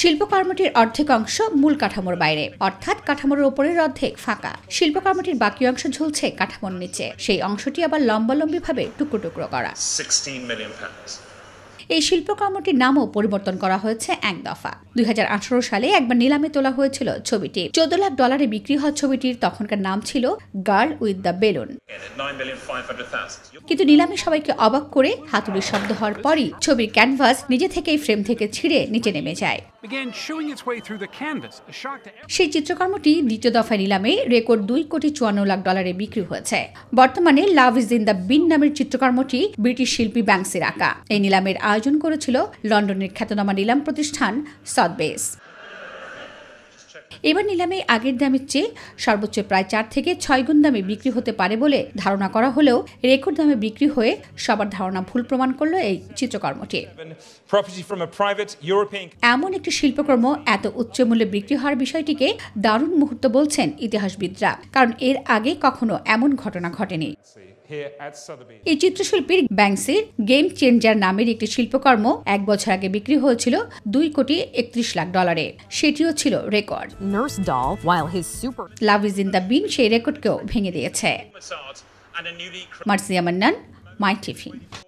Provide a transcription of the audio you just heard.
শিল্পকর্মটির অর্ধেক অংশ মূল কাঠামোর বাইরে অর্থাৎ কাঠামোর ওপরের অর্ধেক ফাঁকা শিল্পকর্মটির বাকি অংশ ঝুলছে কাঠামোর নিচে সেই অংশটি আবার লম্বালম্বিভাবে টুকরো টুকরো করা এই শিল্পকর্মটির নামও পরিবর্তন করা হয়েছে এক দফা দুই সালে একবার নিলামে তোলা হয়েছিল ছবিটি চোদ্দ লাখ ডলারে বিক্রি হওয়া ছবিটির তখনকার নাম ছিল গার্ল উইথ দ্য বেলুন কিন্তু নিলামে সবাইকে অবাক করে হাতুড়ির শব্দ হওয়ার পরই ছবির ক্যানভাস নিজে থেকেই ফ্রেম থেকে ছিঁড়ে নিচে নেমে যায় সেই চিত্রকর্মটি দ্বিতীয় দফায় নিলামে রেকর্ড দুই কোটি চুয়ান্ন লাখ ডলারে বিক্রি হয়েছে বর্তমানে love is in the bin নামের চিত্রকর্মটি ব্রিটিশ শিল্পী ব্যাংসের আঁকা এই নিলামের আয়োজন করেছিল লন্ডনের খ্যাতনামা নিলাম প্রতিষ্ঠান সদবেস এবার নিলামে আগের দামের চেয়ে সর্বোচ্চ প্রায় চার থেকে ছয় গুণ দামে বিক্রি হতে পারে বলে ধারণা করা হলেও রেকর্ড দামে বিক্রি হয়ে সবার ধারণা ভুল প্রমাণ করল এই চিত্রকর্মটি এমন একটি শিল্পকর্ম এত উচ্চ মূল্যে বিক্রি হওয়ার বিষয়টিকে দারুণ মুহূর্ত বলছেন ইতিহাসবিদরা কারণ এর আগে কখনো এমন ঘটনা ঘটেনি এই চিত্রশিল্পীর ব্যাংসির গেম চেঞ্জার নামের একটি শিল্পকর্ম এক বছর আগে বিক্রি হয়েছিল দুই কোটি একত্রিশ লাখ ডলারে সেটিও ছিল record Nurse doll, while his super Love is in the Bin সেই রেকর্ডকেও ভেঙে দিয়েছে মার্সিয়া মান্নান মাই টিফিন